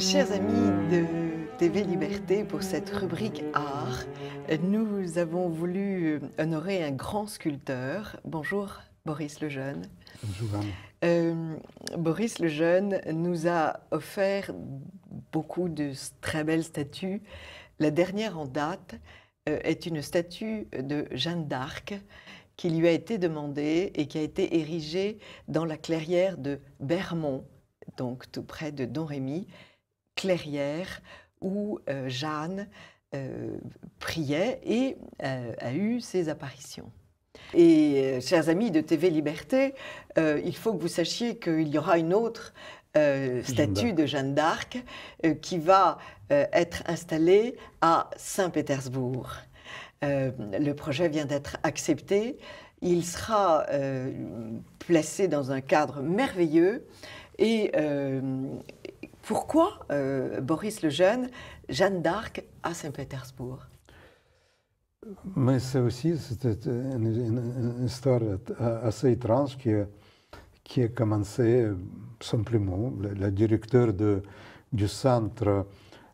Chers amis de TV Liberté, pour cette rubrique art, nous avons voulu honorer un grand sculpteur. Bonjour Boris Lejeune. Bonjour Anne. Euh, Boris Lejeune nous a offert beaucoup de très belles statues. La dernière en date euh, est une statue de Jeanne d'Arc qui lui a été demandée et qui a été érigée dans la clairière de Bermont donc tout près de Domrémy clairière où euh, Jeanne euh, priait et euh, a eu ses apparitions. Et chers amis de TV Liberté, il faut que vous sachiez qu'il y aura une autre statue de Jeanne d'Arc qui va être installée à Saint-Pétersbourg. le projet vient d'être accepté. Il sera placé dans un cadre merveilleux et pourquoi euh, Boris le Jeune, Jeanne d'Arc à Saint-Pétersbourg Mais c'est aussi une, une, histoire assez étrange qui, a commencé simplement. Le, directeur du centre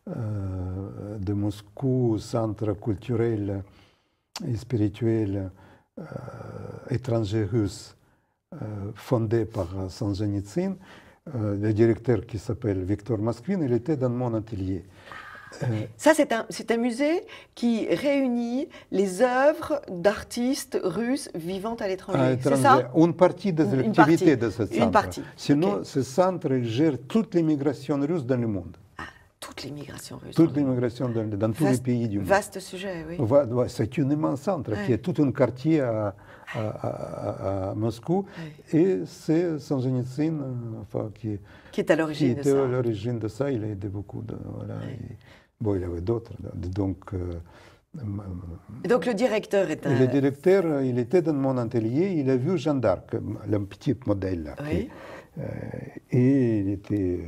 euh, de Moscou, centre culturel et spirituel euh, étranger russe, fondé par Solzhenitsyn, euh, le directeur qui s'appelle Victor Masquin, il était dans mon atelier. Euh, ça, c'est un, un, musée qui réunit les œuvres d'artistes russes vivant à l'étranger. C'est ça Une partie des une activités de ce centre. partie. Sinon, ce centre gère toutes les migrations russes dans le monde. Toute ah, toutes les migrations russes. Toutes les migrations dans, tous les pays du monde. Vaste sujet, oui. C'est un immense centre qui est tout un quartier à, à, Moscou. Et c'est Solzhenitsyn euh, enfin, qui, qui, est à l'origine de ça. Il a aidé beaucoup. De, voilà, bon, il y avait d'autres. Donc. Euh, euh, donc le directeur est Le directeur, il était dans mon atelier, il a vu Jeanne d'Arc, le petit modèle là. Qui, et il était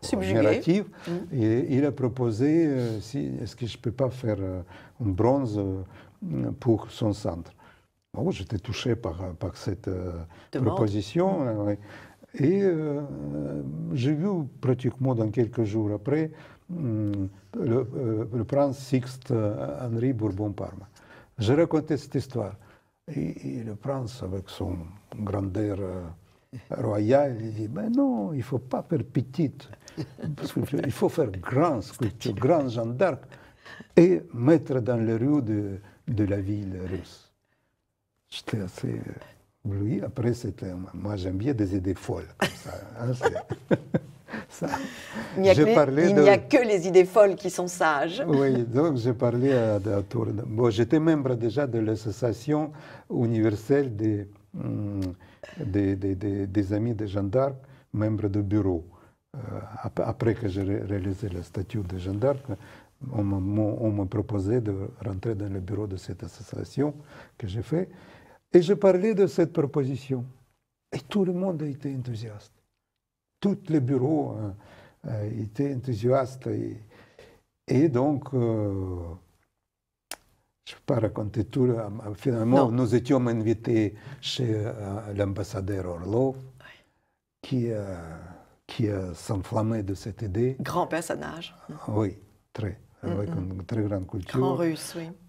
Subjugué. Mm. Et il a proposé si, est-ce que je ne peux pas faire un bronze pour son centre. Ah j'étais touché par, par cette euh, proposition. Mmh. Euh, et euh, j'ai vu pratiquement dans quelques jours après mmh, le, prince Sixte Henri bourbon Parma. J'ai raconté cette histoire. Et, le prince, avec son grandeur air royal, il dit Mais non, il ne faut pas faire petite. il faut faire grand sculpture, grand Jeanne d'Arc, et mettre dans les rues de, de la ville russe. J'étais assez ébloui. Après, c'était. Moi, j'aime bien des idées folles, hein, ça. Il n'y a, que les idées folles qui sont sages. Oui, donc j'ai parlé à, à j'étais membre déjà de l'association universelle des, mm, des, des, des, amis de Jeanne d'Arc, membre de bureau. Euh, après que j'ai réalisé la statue de Jeanne d'Arc, on m'a proposé de rentrer dans le bureau de cette association que j'ai fait. Et je parlais de cette proposition. Et tout le monde a été enthousiaste. Tout les bureaux hein, euh, étaient enthousiastes. Et, donc, euh, je ne vais pas raconter tout. Finalement, nous étions invités chez euh, l'ambassadeur Orlov, qui, qui s'enflammait de cette idée. Grand personnage. Oui, très. Mm, une mm. très grande culture.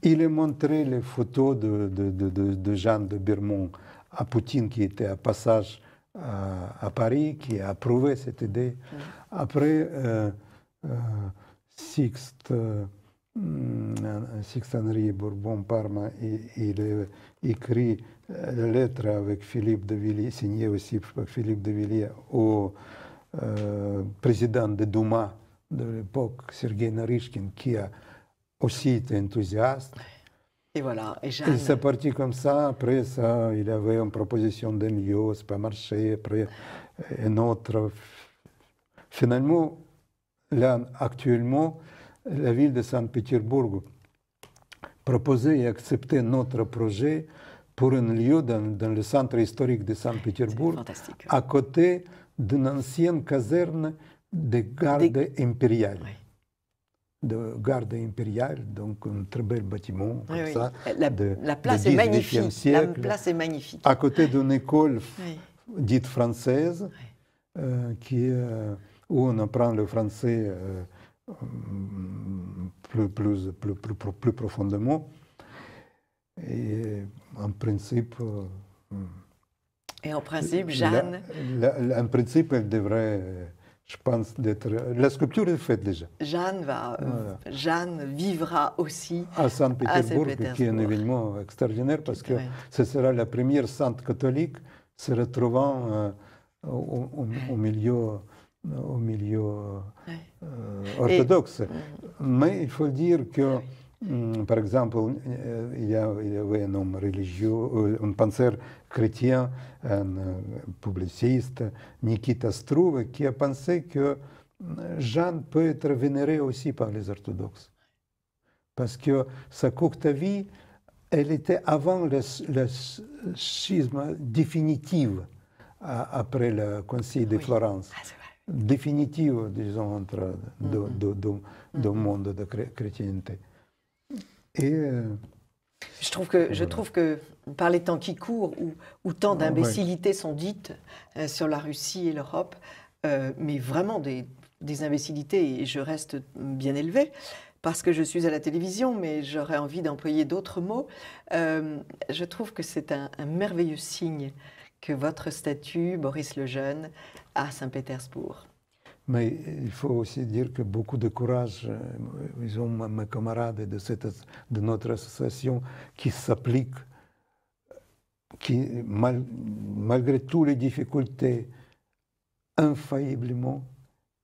Il a montré les photos de, de, de, de Jean de Birmont à Poutine, qui était à passage à, Paris, qui a approuvé cette idée. Mm. Après, euh, euh, Sixte, Sixte Henri Bourbon-Parma, il, a écrit euh, la lettre avec Philippe de Villiers, signée aussi par Philippe de Villiers, au président de Douma de l'époque, Sergei Narishkin, qui a aussi été enthousiaste. Et voilà. Et, Jeanne... parti comme ça. Après ça, il avait une proposition d'un lieu, c'est pas marché. Après, un autre. Finalement, là, actuellement, la ville de Saint-Pétersbourg proposait et acceptait notre projet pour un lieu dans, dans le centre historique de Saint-Pétersbourg, à côté d'une ancienne caserne de gardes des... impériales. De garde impériale, donc un très bel bâtiment La, la, place est magnifique. la place est magnifique. À côté d'une école dite française, euh, qui, euh, où on apprend le français euh, hum, plus, plus, plus, plus, profondément. Et en principe. Hum, Et en principe, Jeanne. en principe, elle devrait je pense, d'être. La sculpture est faite déjà. Jeanne, va, euh, Jeanne vivra aussi à Saint-Pétersbourg, qui est un événement extraordinaire parce que ce sera la première sainte catholique se retrouvant euh, au, milieu, au milieu euh, orthodoxe. Mm. Mais il faut dire que par exemple, il y avait un homme religieux, un penseur chrétien, un publiciste, Nikita Struve, qui a pensé que Jeanne peut être vénérée aussi par les orthodoxes. Parce que sa courte vie, elle était avant le, schisme définitif après le conseil de Florence. définitif disons, entre mm -hmm. deux, de chrétienté. Euh, je trouve que, je trouve que par les temps qui courent, où, tant ah, d'imbécilités sont dites euh, sur la Russie et l'Europe, euh, mais vraiment des, des, imbécilités, et je reste bien élevée, parce que je suis à la télévision, mais j'aurais envie d'employer d'autres mots, je trouve que c'est un, merveilleux signe que votre statut, Boris le Jeune, à Saint-Pétersbourg. Mais il faut aussi dire que beaucoup de courage, euh, ils ont mes camarades de, cette, de notre association qui s'appliquent, qui malgré toutes les difficultés, infailliblement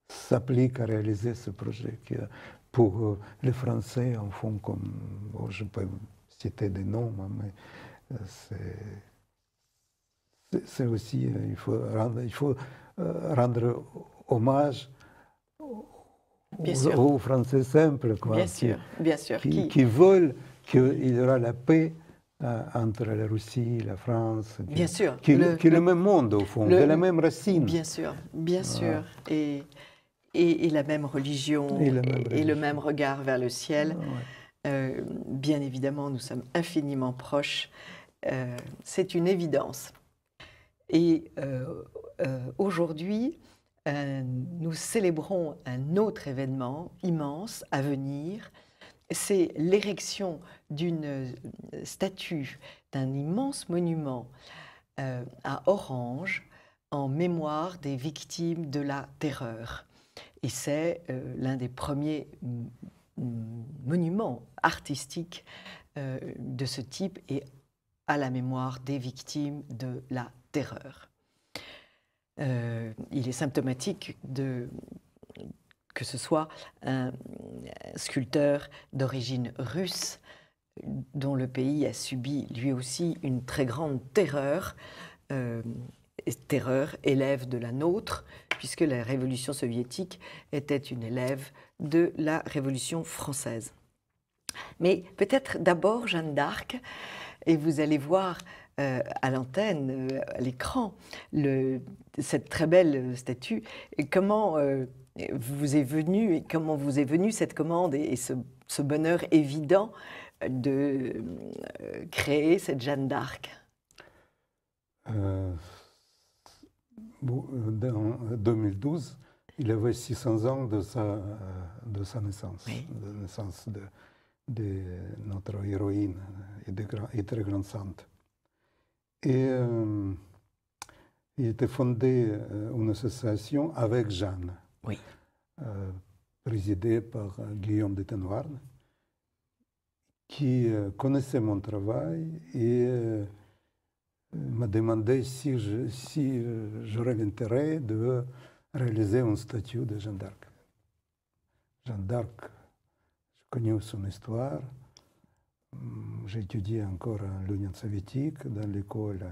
s'appliquent à réaliser ce projet. Qui, euh, pour euh, les Français, en fond, comme je peux citer des noms, hein, mais c'est aussi, il faut il faut rendre hommage aux, Français simples, bien qui, sûr. Qui, veulent qu'il y aura la paix euh, entre la Russie, la France, qui, est le, même monde au fond, de la même racine. Bien sûr, bien sûr, et, et, la même religion, et, le même regard vers le ciel. Euh, bien évidemment, nous sommes infiniment proches. Euh, c'est une évidence. Et aujourd'hui, euh, nous célébrons un autre événement immense à venir. C'est l'érection d'une statue, d'un immense monument euh, à Orange en mémoire des victimes de la terreur. Et c'est euh, l'un des premiers mm, mm, monuments artistiques de ce type et à la mémoire des victimes de la terreur. Euh, il est symptomatique de, que ce soit un sculpteur d'origine russe dont le pays a subi lui aussi une très grande terreur, euh, terreur élève de la nôtre, puisque la révolution soviétique était une élève de la révolution française. Mais peut-être d'abord Jeanne d'Arc, et vous allez voir euh, à l'antenne, euh, à l'écran, cette très belle statue. Et comment euh, vous est venu, et comment vous est venue cette commande et, ce, bonheur évident de créer cette Jeanne d'Arc En 2012, il avait 600 ans de sa, de sa naissance, de naissance de, notre héroïne et, de, et très grande sainte. Et euh, il était fondé euh, une association avec Jeanne, euh, présidée par Guillaume de Tenoirne, qui connaissait mon travail et m'a demandé si j'aurais l'intérêt de réaliser un statut de Jeanne d'Arc. Jeanne d'Arc, je connais son histoire. J'ai étudié encore l'Union soviétique dans l'école.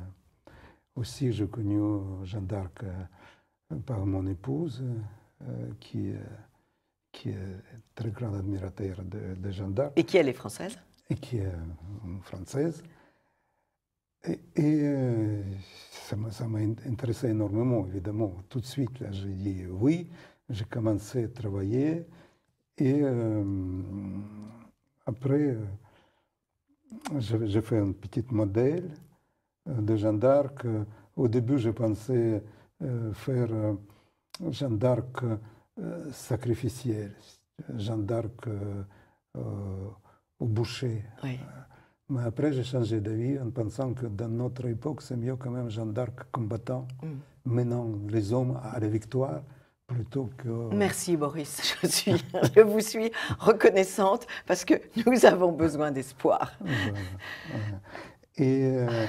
Aussi, j'ai connu euh, Jeanne d'Arc euh, par mon épouse, euh, qui, est très grande admirateur de, de Jeanne d'Arc. Et qui elle est française Et qui est française. Et, ça m'a intéressé énormément, évidemment. Tout de suite, j'ai dit oui. J'ai commencé à travailler. Et après j'ai fait un petit modèle euh, de Jeanne d'Arc. Au début, je pensais euh, faire euh, Jeanne d'Arc sacrificiel, Jeanne d'Arc au boucher. Mais après, j'ai changé d'avis en pensant que dans notre époque, c'est mieux quand même Jeanne d'Arc combattant, menant mm. les hommes à la victoire Merci Boris, je, suis, je vous suis reconnaissante parce que nous avons besoin d'espoir. Et euh,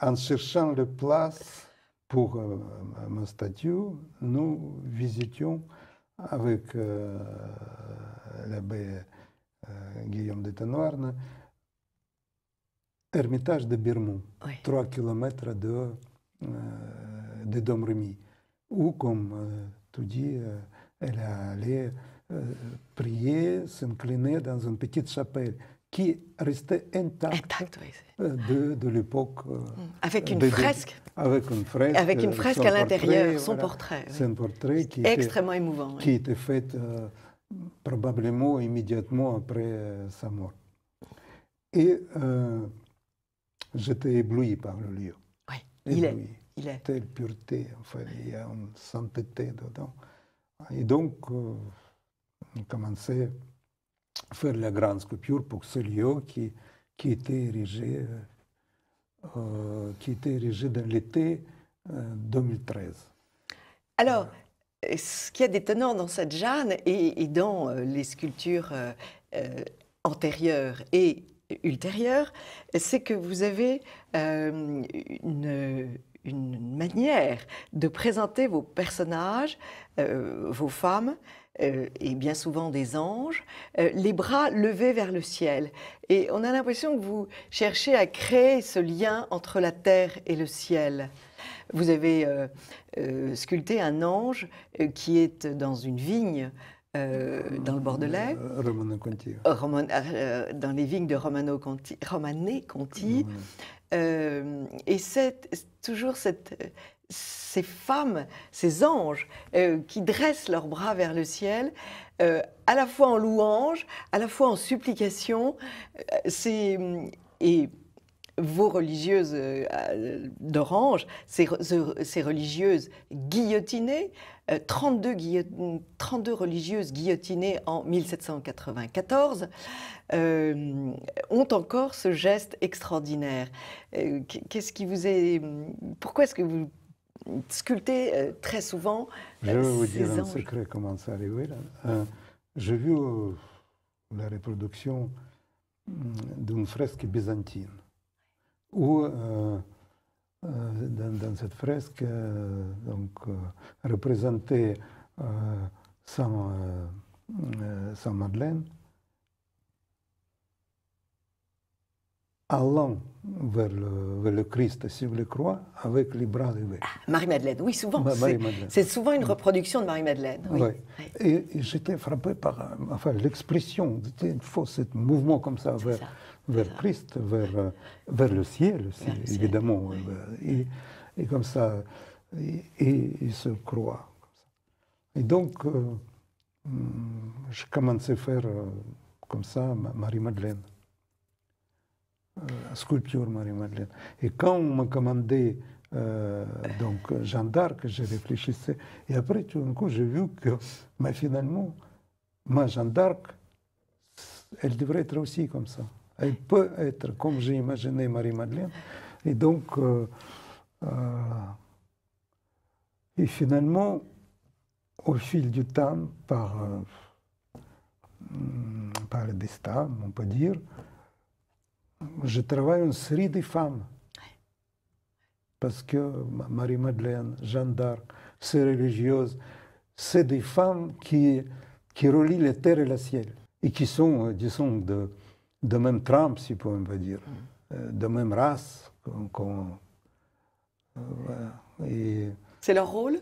en cherchant le place pour mon euh, ma statue, nous visitions avec la euh, l'abbé Guillaume de Tanoirne hermitage de Birmont, trois 3 km de, de Domremy, où comme dit, elle allait prier, s'incliner dans une petite chapelle qui restait intacte euh, de, l'époque. Euh, mm. Avec une fresque. Avec une euh, fresque. à l'intérieur, son portrait. C'est un portrait qui extrêmement était, émouvant. Qui était fait probablement immédiatement après sa mort. Et j'étais ébloui par le lieu. Oui, il est. Il est. Telle pureté, enfin, il y a une sainteté dedans. Et donc, euh, on commençait à faire la grande sculpture pour ce lieu qui, qui était érigé, euh, euh, qui était dans l'été 2013. Alors, ce qu'il y a d'étonnant dans cette Jeanne et, et dans les sculptures antérieures et ultérieures, c'est que vous avez une une manière de présenter vos personnages, euh, vos femmes, euh, et bien souvent des anges, euh, les bras levés vers le ciel. Et on a l'impression que vous cherchez à créer ce lien entre la terre et le ciel. Vous avez sculpté un ange qui est dans une vigne. dans le Bordelais, dans les vignes de Romano Conti, Conti, euh, et c'est toujours ces femmes, ces anges euh, qui dressent leurs bras vers le ciel, euh, à la fois en louange, à la fois en supplication. et vos religieuses euh, d'Orange, ces, religieuses guillotinées, 32, euh, 32, religieuses guillotinées en 1794, euh, ont encore ce geste extraordinaire. Qu'est-ce qui vous est... Pourquoi est-ce que vous sculptez très souvent Je vais vous dire un secret comment ça arrive. J'ai vu la reproduction hum, d'une fresque byzantine où euh, euh, dans, cette fresque, euh, donc, représentée Saint Madeleine, allant vers le, vers le, Christ sur le croix avec les bras levés. Ah, Marie-Madeleine, oui, souvent. c'est souvent une reproduction de Marie-Madeleine. Et, j'étais frappé par euh, enfin, l'expression, il faut ce mouvement comme ça vers, Christ, vers, euh, vers le ciel évidemment. et, comme ça, et, se croit. Et donc, euh, hmm, je commençais à faire comme ça Marie-Madeleine. Euh, sculpture Marie-Madeleine. Et quand on m'a commandé euh, donc euh, Jeanne d'Arc, je réfléchissais. Et après, tout d'un coup, j'ai vu que mais finalement, ma Jeanne d'Arc, elle devrait être aussi comme ça. Elle peut être comme j'ai imaginé Marie-Madeleine. Et donc, et finalement, au fil du temps, par, par le destin, on peut dire, je travaille une série de femmes. Parce que Marie-Madeleine, Jeanne d'Arc, ces religieuses, c'est des femmes qui, qui relient la terre et le ciel. Et qui sont, euh, disons, de, de même trame si on peut dire, mm. euh, de même race. Euh, c'est leur rôle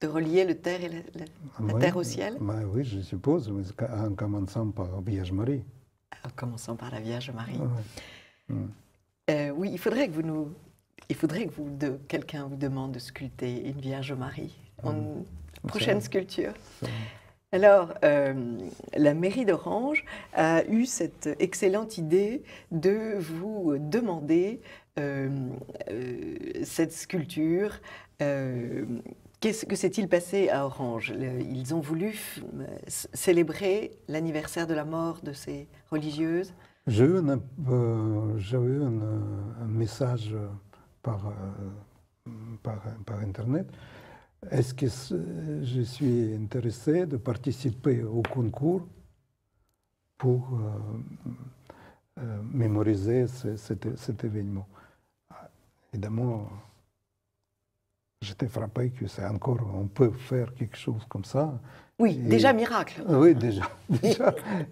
de relier le terre et ah, la, terre au ciel bah Oui, je suppose, en commençant par Vierge Marie. En commençons par la Vierge Marie. Euh, oui, il faudrait que vous nous, il faudrait que vous de quelqu'un vous demande de sculpter une Vierge Marie. en Prochaine sculpture. Alors, euh, la mairie d'Orange a eu cette excellente idée de vous demander euh, cette sculpture Qu'est-ce que s'est-il passé à Orange Ils ont voulu euh, célébrer l'anniversaire de la mort de ces religieuses J'ai eu, un, euh, euh, message par, par, Internet. Est-ce que je suis intéressé de participer au concours pour mémoriser cet, cet événement ah, Évidemment, j'étais frappé que c'est encore, on peut faire quelque chose comme ça. Oui, déjà miracle. Oui, déjà.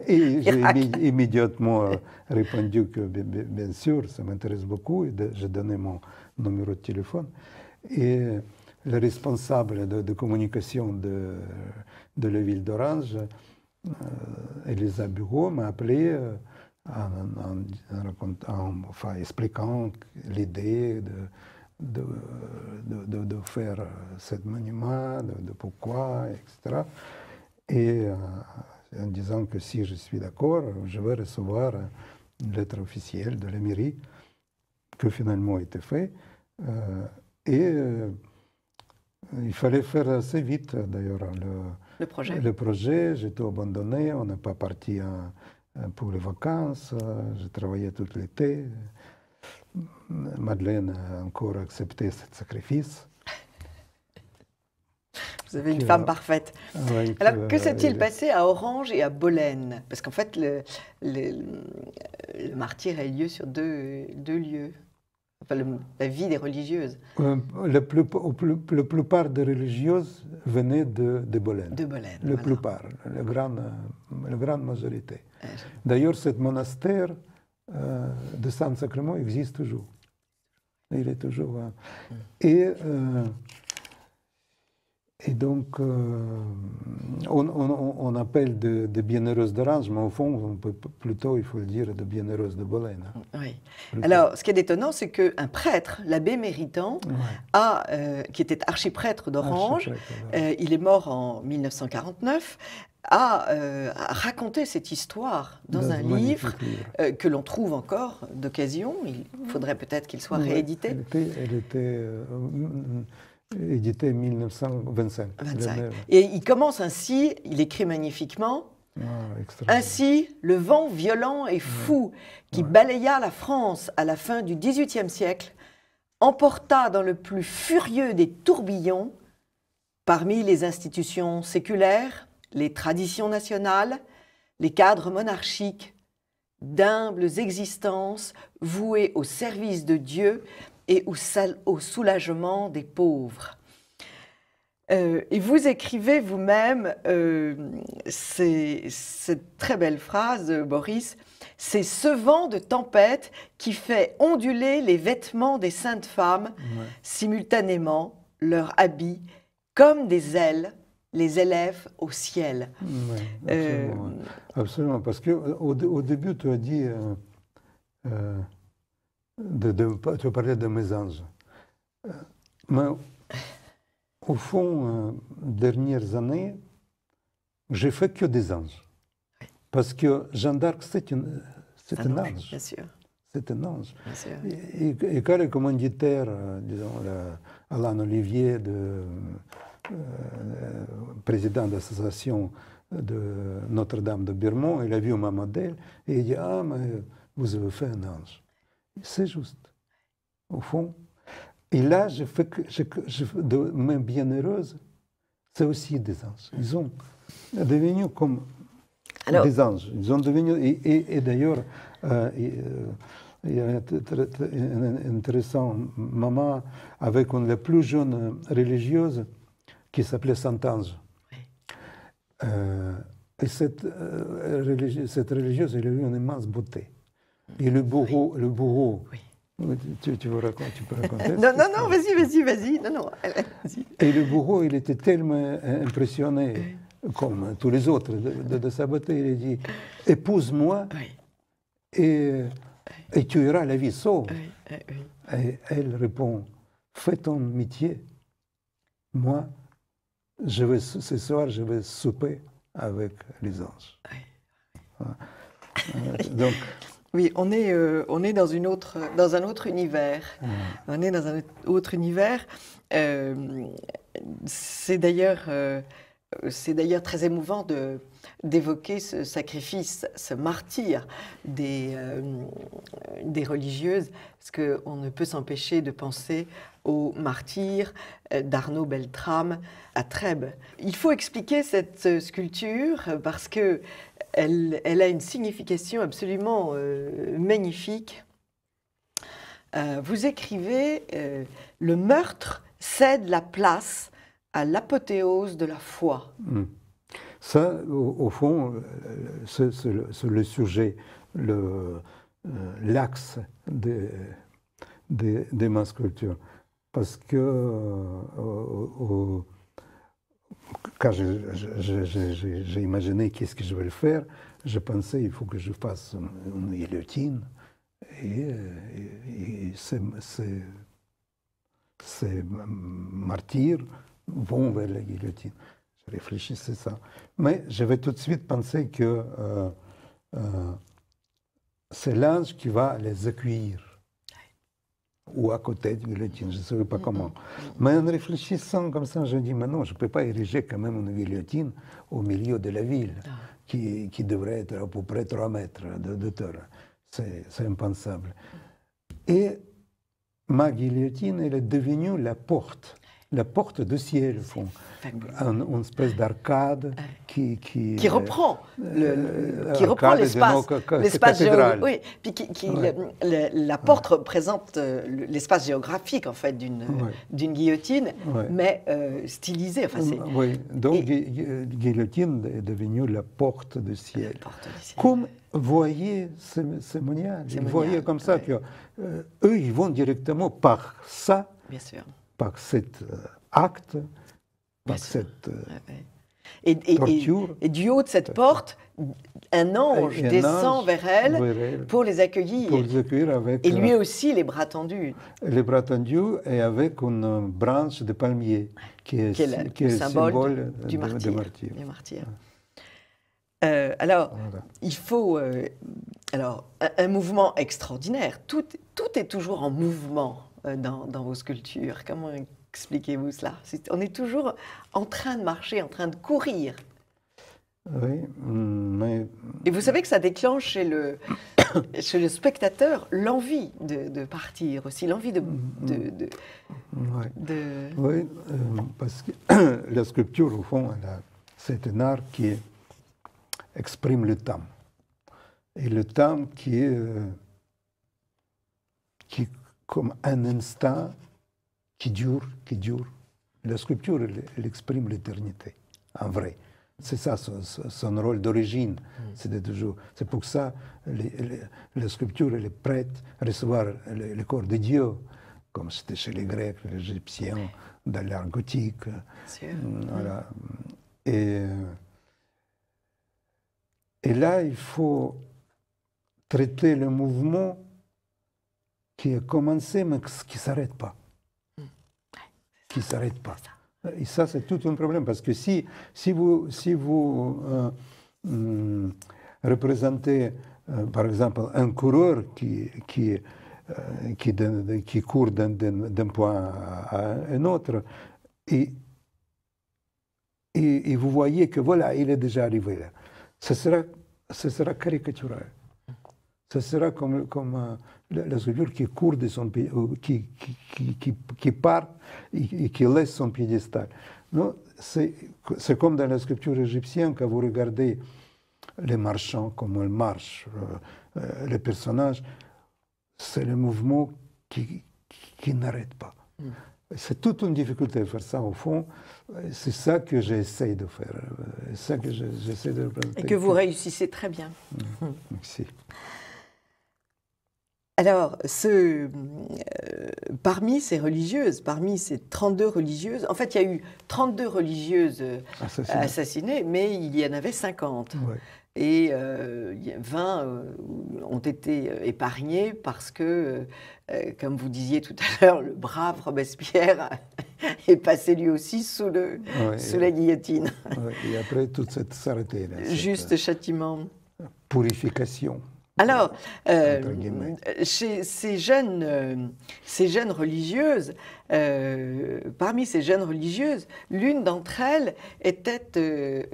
Et j'ai immédiatement euh, répondu que bien sûr, ça m'intéresse beaucoup. Et j'ai donné mon numéro de téléphone. Et le responsable de, communication de, de, la ville d'Orange, euh, Elisa Bureau, m'a appelé euh, en, expliquant l'idée de de, de, faire euh, ce monument, de, pourquoi, etc. Et euh, en disant que si je suis d'accord, je vais recevoir une lettre officielle de la mairie, que finalement a été fait. Euh, et il fallait faire assez vite, d'ailleurs, le, projet. Le j'ai tout abandonné, on n'est pas parti hein, pour les vacances, j'ai travaillé tout l'été. Madeleine a encore accepté ce sacrifice. Vous avez une femme parfaite. Alors, que euh, s'est-il passé à Orange et à Bolène Parce qu'en fait, le, le, martyr a eu lieu sur deux, lieux. la vie des religieuses. Euh, la, plus, plupart des religieuses venaient de, de Bolène. De Bolène. La plupart, grande, euh, la grande majorité. D'ailleurs, ce monastère de San Sacrement existe toujours. Il est toujours. Et euh, Et donc, euh, on, appelle de, de bienheureuses d'orange, mais au fond, on peut plutôt, il faut le dire, de bienheureuses de Bolène. Hein. Oui. Alors, ce qui est étonnant, c'est qu'un prêtre, l'abbé méritant, a, euh, qui était archiprêtre d'Orange, euh, il est mort en 1949, a, raconté cette histoire dans, un livre, que l'on trouve encore d'occasion. Il faudrait peut-être qu'il soit réédité. Elle était, Édité était 1925. Et il commence ainsi, il écrit magnifiquement. Ah, ainsi, le vent violent et fou qui balaya la France à la fin du XVIIIe siècle emporta dans le plus furieux des tourbillons, parmi les institutions séculaires, les traditions nationales, les cadres monarchiques, d'humbles existences vouées au service de Dieu et au, au soulagement des pauvres. Euh, et vous écrivez vous-même euh, cette très belle phrase, Boris, c'est ce vent de tempête qui fait onduler les vêtements des saintes femmes, simultanément leurs habits, comme des ailes, les élèves au ciel. Euh, absolument, parce que au, début, tu as dit de, de, tu parlais de mes anges. Euh, mais au fond, euh, dernières années, j'ai fait que des anges. Parce que Jean d'Arc, c'est un, ange. C'est un ange. Et, quand le commanditaire, euh, disons, Alain Olivier, président de l'association de Notre-Dame de Birmont, il a vu ma modèle et il dit Ah, mais vous avez fait un ange c'est juste, au fond. Et là, je fais que, je, je, de même c'est aussi des anges. Ils ont devenu comme des anges. Ils ont devenu, et, d'ailleurs, euh, euh, il y a un très, intéressant maman avec une, la plus jeune religieuse qui s'appelait Saint-Ange. Euh, et cette, cette religieuse, elle a eu une immense beauté. Et le bourreau, le bourreau. Tu, tu, raconter, tu peux raconter Non, non, non, vas-y, vas-y, vas-y. Non, non, Et le bourreau, il était tellement impressionné, comme tous les autres, de, sa beauté. Il a dit Épouse-moi et, et, tu iras la vie sauve. Et elle répond Fais ton métier. Moi, je vais, ce soir, je vais souper avec les anges. Euh, donc. Oui, on est, euh, on est dans, une autre, dans un autre univers. Mm. On est dans un autre univers. Euh, euh, c'est d'ailleurs très émouvant d'évoquer ce sacrifice, ce martyr des, des religieuses, parce qu'on ne peut s'empêcher de penser au martyr d'Arnaud Beltrame à Trèbes. Il faut expliquer cette sculpture parce que elle, a une signification absolument euh, magnifique. Euh, vous écrivez euh, Le meurtre cède la place à l'apothéose de la foi. Hmm. Ça, au, fond, c'est le sujet, l'axe des, des, mains sculptures. Parce que. Quand j'ai imaginé qu'est-ce que je vais faire, je pensais qu'il faut que je fasse une guillotine. Et, ces, martyrs vont vers la guillotine. Je réfléchissais ça. Mais je vais tout de suite penser que euh, euh, c'est l'ange qui va les accueillir ou à côté la guillotine, je ne savais pas comment. Mais en réfléchissant comme ça, je dis, mais non, je ne peux pas ériger quand même une guillotine au milieu de la ville, ah. qui, qui devrait être à peu près 3 mètres de hauteur. C'est impensable. Et ma guillotine, elle est devenue la porte la porte de ciel, au fond. une espèce d'arcade qui, qui, reprend le, euh, qui l'espace l'espace géographique oui puis qui, la porte représente euh, l'espace géographique en fait d'une d'une guillotine mais euh, stylisée enfin mm, oui donc guillotine est devenue la porte de ciel, porte ciel. comme voyez ces, ces vous comme ça que eux ils vont directement par ça Bien sûr par cet euh, acte, par cette euh, et, du haut de cette porte, un ange descend vers, elle pour les accueillir. et lui euh, aussi les bras tendus. Les bras tendus et avec une branche de palmier qui est, le symbole, du, martyr, alors, il faut alors un, mouvement extraordinaire. tout est toujours en mouvement euh, dans, vos sculptures Comment expliquez-vous cela On est toujours en train de marcher, en train de courir. Oui, mais... Et vous savez que ça déclenche chez le, chez le spectateur l'envie de, partir aussi, l'envie de... de, de oui, euh, parce que la sculpture, au fond, c'est un art qui exprime le temps. Et le temps qui, est, euh, qui comme un instant qui dure, qui dure. La sculpture, elle, exprime l'éternité, en vrai. C'est ça son, rôle d'origine. Mm. C'est toujours. C'est pour ça les, la sculpture elle est prête à recevoir le, corps de Dieu, comme c'était chez les Grecs, les Égyptiens, dans l'art gothique. Mm, mm. Et, euh, et là, il faut traiter le mouvement qui a commencé mais qui ne s'arrête pas. qui s'arrête pas. Mm. Et ça, c'est tout un problème, parce que si, si vous, si vous euh, mm, représentez, euh, par exemple, un coureur qui, qui, euh, qui, court d'un point à un autre, et, et, vous voyez que voilà, il est déjà arrivé là, ce sera, ce sera caricatural. Mm. Ce sera comme... comme la, sculpture qui court de son euh, qui, qui, qui, qui part et qui laisse son piédestal. C'est comme dans la sculpture égyptienne, quand vous regardez les marchands, comment ils marchent, euh, euh, les personnages, c'est le mouvement qui, qui n'arrête pas. Mm. C'est toute une difficulté de faire ça au fond. C'est ça que j'essaie de faire. C'est ça que j'essaie de Et que vous réussissez très bien. Mm. Mm. Merci. Alors, euh, parmi ces religieuses, parmi ces 32 religieuses, en fait, il y a eu 32 religieuses euh, assassinées, mais il y en avait 50. Et 20 euh, ont été épargnés parce que, comme vous disiez tout à l'heure, le brave Robespierre est passé lui aussi sous, la guillotine. et après toute cette s'arrêter. Juste châtiment. Purification. Alors, euh, chez ces jeunes, euh, ces jeunes religieuses, euh, parmi ces jeunes religieuses, l'une d'entre elles était,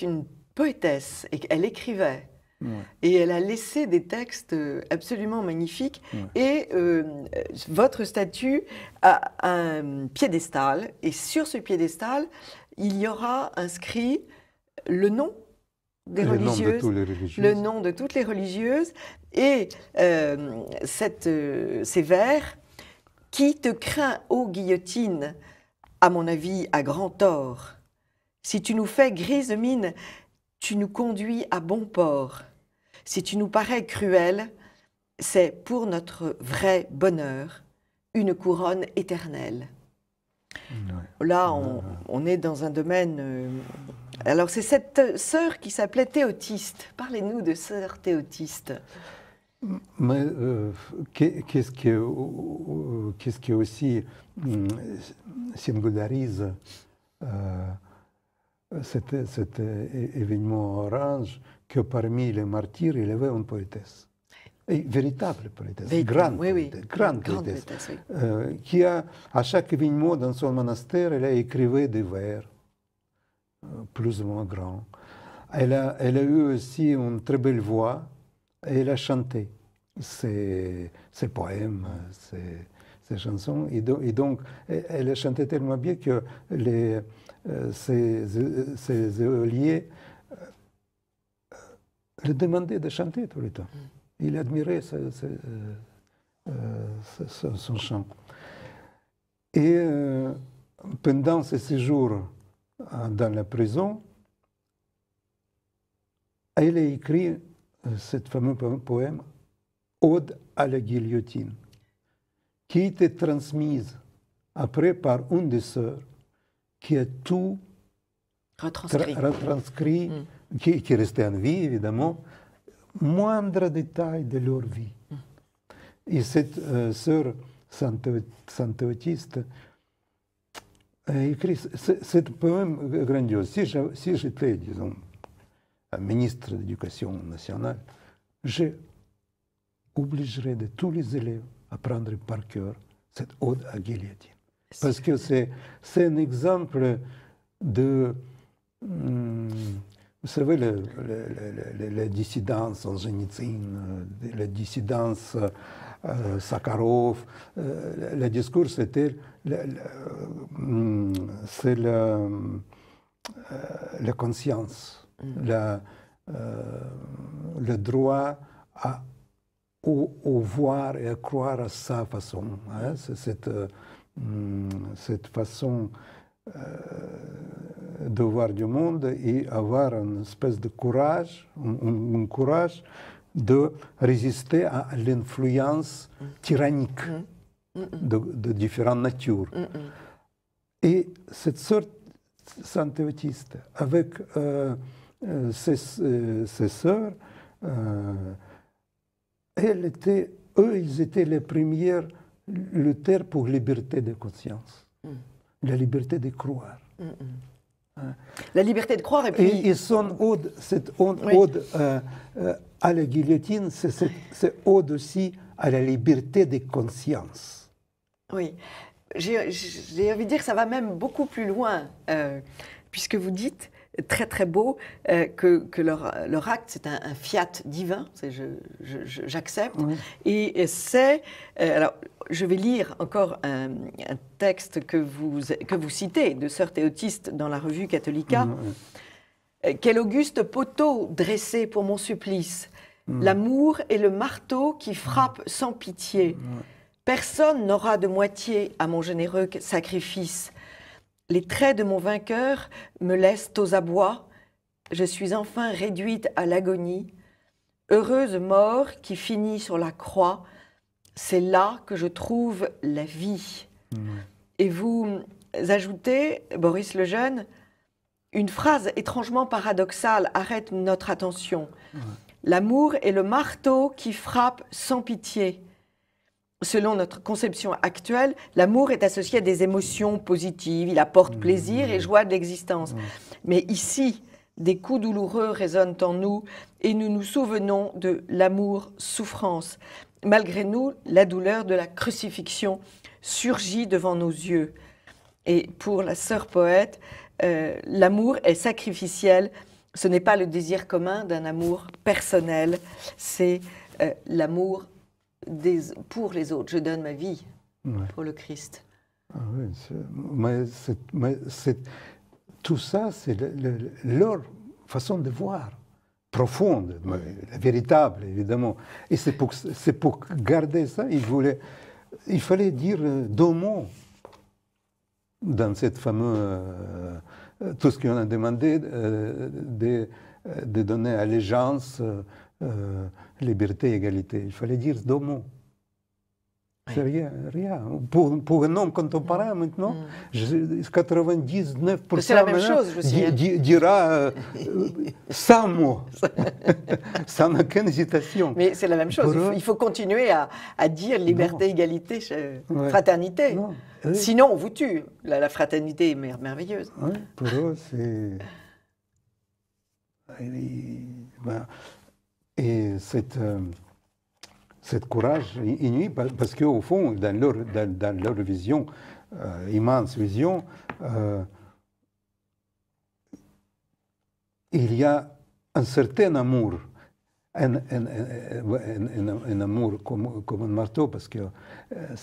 une poétesse et elle écrivait. Et elle a laissé des textes absolument magnifiques. Et votre statue a un piédestal. Et sur ce piédestal, il y aura inscrit le nom le nom de le nom de toutes les religieuses, et euh, cette, euh, ces vers Qui te craint, ô guillotine À mon avis, à grand tort. Si tu nous fais grise mine, tu nous conduis à bon port. Si tu nous parais cruel, c'est pour notre vrai bonheur une couronne éternelle. Là, on, est dans un domaine. Euh, alors c'est cette sœur qui s'appelait Théotiste. Parlez-nous de sœur Théotiste. Mais euh, qu'est-ce qui, aussi hum, singularise euh, cet, événement orange que parmi les martyrs, il y avait une poétesse. une véritable poétesse, une grande, poétesse, grande, euh, qui a, à chaque événement dans son monastère, elle écrivait des vers plus ou moins grand. Elle a, elle a eu aussi une très belle voix et elle a chanté ses, poèmes, ses, chansons. Et, donc, e-, elle a chanté tellement bien que les, euh, ses, ses éoliers euh, lui demandaient de chanter tout le temps. Mm. Il admirait euh, son chant. Et pendant ces séjour euh, dans la prison, elle a écrit euh, ce fameux poème Ode à la guillotine, qui était transmise après par une des sœurs qui a tout retranscrit, mm. qui, est restait en vie évidemment, moindre détail de leur vie. Mm. Et cette euh, sœur sœur autiste c'est un poème grandiose. Si j'étais, si disons, ministre de l'Éducation nationale, je obligerais de tous les élèves à prendre par cœur cette ode à Guillotine. Parce que c'est un exemple de, vous savez, la dissidence en Solzhenitsyn, euh, la dissidence euh, Sakharov, euh, le discours c'était c'est la, la conscience, mm. le droit à au, voir et à croire à sa façon. Hein, cette, mm, cette façon de voir du monde et avoir une espèce de courage, un, courage de résister à l'influence tyrannique mm. de, différentes natures. Et cette sorte synthéotiste, avec euh, euh, euh, ses, sœurs, eux, ils étaient les premières lutteurs pour liberté de conscience. Mm la liberté de croire. Mm, mm. La liberté de croire et puis... Et, sont son ode, cette ode, euh, euh, à la guillotine, c'est ode aussi à la liberté de conscience. Oui, j'ai envie de dire que ça va même beaucoup plus loin, euh, puisque vous dites très très beau euh, que, leur, acte, c'est un, fiat divin, j'accepte. Et, c'est, euh, alors je vais lire encore un, texte que vous, que vous citez de Sœur Théotiste dans la revue Catholica. Mm, euh, quel auguste poteau dressé pour mon supplice, mm. l'amour est le marteau qui frappe sans pitié. Mm, Personne n'aura de moitié à mon généreux sacrifice. Les traits de mon vainqueur me laissent aux abois. Je suis enfin réduite à l'agonie. Heureuse mort qui finit sur la croix, c'est là que je trouve la vie. Et vous ajoutez, Boris le Jeune, une phrase étrangement paradoxale arrête notre attention. L'amour est le marteau qui frappe sans pitié selon notre conception actuelle, l'amour est associé à des émotions positives, il apporte plaisir et mmh. joie de l'existence. Mmh. Mais ici, des coups douloureux résonnent en nous et nous nous souvenons de l'amour souffrance. Malgré nous, la douleur de la crucifixion surgit devant nos yeux. Et pour la sœur poète, euh, l'amour est sacrificiel. Ce n'est pas le désir commun d'un amour personnel, c'est euh, l'amour pour les autres. Je donne ma vie pour le Christ. Ah mais, tout ça, c'est leur façon de voir, profonde, véritable, évidemment. Et c'est pour, pour garder ça, il, il fallait dire euh, deux mots dans cette fameuse. Euh, tout ce qu'on a demandé euh, de, de, donner allégeance. Euh, liberté, égalité. Il fallait dire deux mots. C'est rien, rien. Pour, pour, un homme contemporain maintenant, 99% mm. c'est la même chose, hein. dira euh, sans euh, mots, sans aucune hésitation. Mais c'est la même chose, il faut, continuer à, dire liberté, égalité, fraternité. Sinon, on vous tue. La, fraternité est merveilleuse. pour eux, c'est... Ben, et cette, euh, cette courage inouï, parce qu'au fond, dans leur, dans, leur vision, euh, immense vision, euh, il y a un certain amour, un, amour comme, comme, un marteau, parce que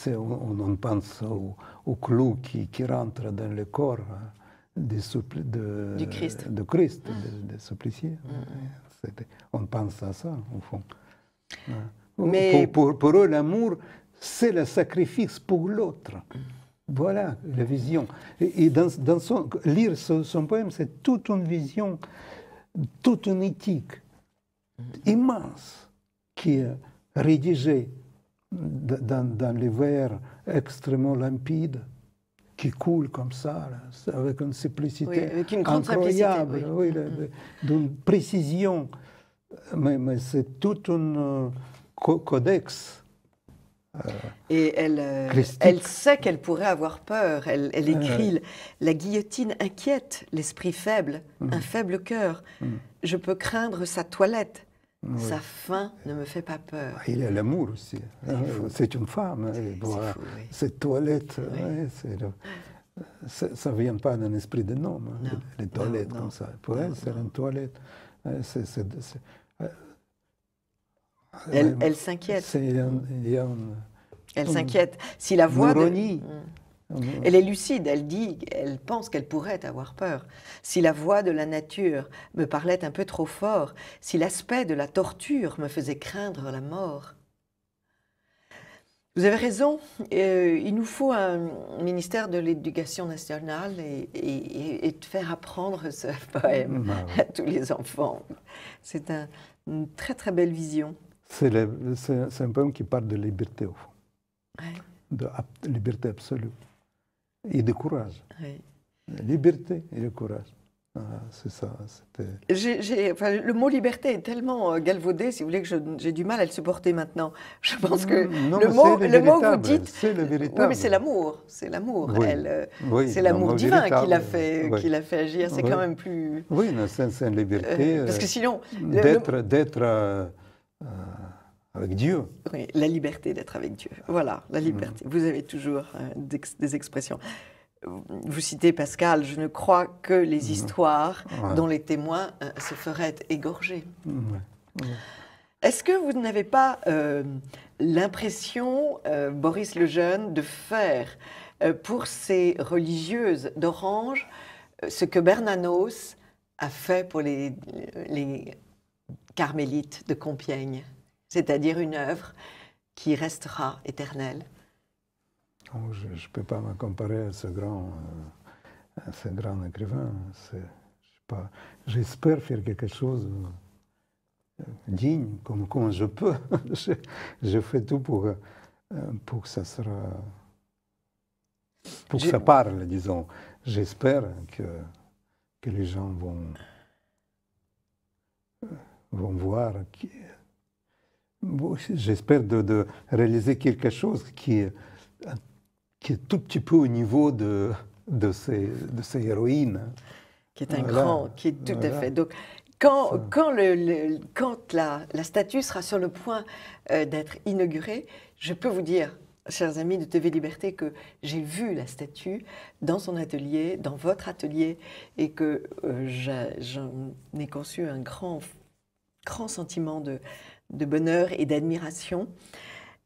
on, on, pense au, clou qui, qui, rentre dans le corps. Hein, de, du Christ, de, Christ, mmh. de, on pense à ça, au fond. Hein. Mais... Pour, eux, l'amour, c'est le sacrifice pour l'autre. Voilà la vision. Et, dans, son, lire son, poème, c'est toute une vision, toute une éthique immense qui est rédigée dans, dans les vers extrêmement limpides, qui coule comme ça, avec une simplicité avec une incroyable, oui. Mm-hmm. d'une précision. Mais, mais c'est tout un euh, codex. Euh, et elle, euh, elle sait qu'elle pourrait avoir peur. Elle, écrit La guillotine inquiète l'esprit faible, un mm. faible cœur. Mm. Je peux craindre sa toilette. Sa faim ne me fait pas peur. Ah, il a l'amour aussi. C'est une femme. Cette toilette, ça ne vient pas d'un esprit de nom. Hein, les toilettes comme ça. Pour elle, c'est une toilette. Elle, s'inquiète. Elle s'inquiète. Si la voix. De... Mhm. Elle est lucide, elle dit, elle pense qu'elle pourrait avoir peur. Si la voix de la nature me parlait un peu trop fort, si l'aspect de la torture me faisait craindre la mort. Vous avez raison, euh, il nous faut un ministère de l'éducation nationale et, de faire apprendre ce poème bah à tous les enfants. C'est une très très belle vision. C'est un poème qui parle de liberté au fond, de liberté absolue et de courage. liberté et le courage. Ah, c'est ça. le mot liberté est tellement euh, galvaudé, si vous voulez, que j'ai du mal à le supporter maintenant. Je pense que mm, le, mot, le, mot que vous dites. C'est euh, Oui, mais c'est l'amour. C'est l'amour. Euh, c'est l'amour divin qui l'a fait, qui fait agir. C'est quand même plus. Oui, c'est une liberté. parce que sinon. D'être. d'être avec Dieu. Oui, la liberté d'être avec Dieu. Voilà, la hmm. liberté. Vous avez toujours euh, des expressions. Vous citez Pascal, je ne crois que les hmm. histoires dont les témoins euh, se feraient égorger. Hmm, Est-ce que vous n'avez pas euh, l'impression, Boris le Jeune, de faire pour ces religieuses d'Orange ce que Bernanos a fait pour les, les carmélites de Compiègne c'est-à-dire une œuvre qui restera éternelle oh, Je ne peux pas me comparer à ce grand, euh, à ce grand écrivain. J'espère faire quelque chose euh, digne, comme, je peux. je, fais tout pour, euh, que ça sera... parle, disons. J'espère que, que les gens vont, vont voir qui, j'espère de, réaliser quelque chose qui est, qui tout petit peu au niveau de, de, ces, de ces héroïnes. Qui est un grand, qui est tout à fait. Donc, quand, quand, le, quand la, la, statue sera sur le point euh, d'être inaugurée, je peux vous dire, chers amis de TV Liberté, que j'ai vu la statue dans son atelier, dans votre atelier, et que euh, j'en ai conçu un grand, grand sentiment de, de bonheur et d'admiration.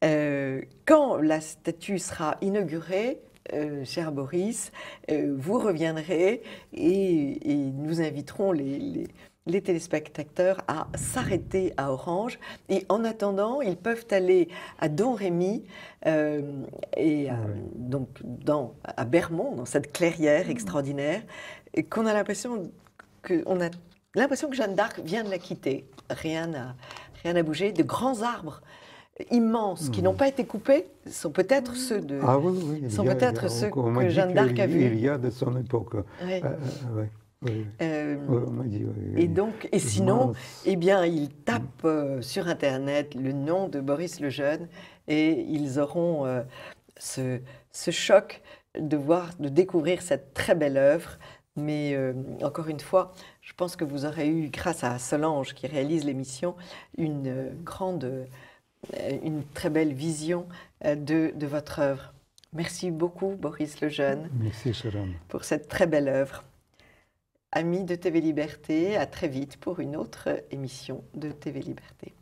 Euh, quand la statue sera inaugurée, euh, cher Boris, euh, vous reviendrez et, nous inviterons les, téléspectateurs à s'arrêter à Orange. Et en attendant, ils peuvent aller à Don Rémy et à, ah donc dans, à Bermond, dans cette clairière mmh. extraordinaire, qu'on a l'impression que a l'impression que Jeanne d'Arc vient de la quitter. Rien à rien n'a bougé, de grands arbres immenses qui hmm. n'ont pas été coupés sont peut-être ceux de ah sont peut-être ceux que Jeanne d'Arc a vus. Il y a de son époque. Oui. et donc, et sinon, eh bien, ils hmm. tapent euh, sur Internet le nom de Boris le Jeune et ils auront euh, ce, ce, choc de voir, de découvrir cette très belle œuvre. Mais euh, encore une fois, je pense que vous aurez eu, grâce à Solange qui réalise l'émission, une euh, grande, euh, une très belle vision euh, de, votre œuvre. Merci beaucoup, Boris Lejeune, Merci, pour cette très belle œuvre. Amis de TV Liberté, à très vite pour une autre émission de TV Liberté.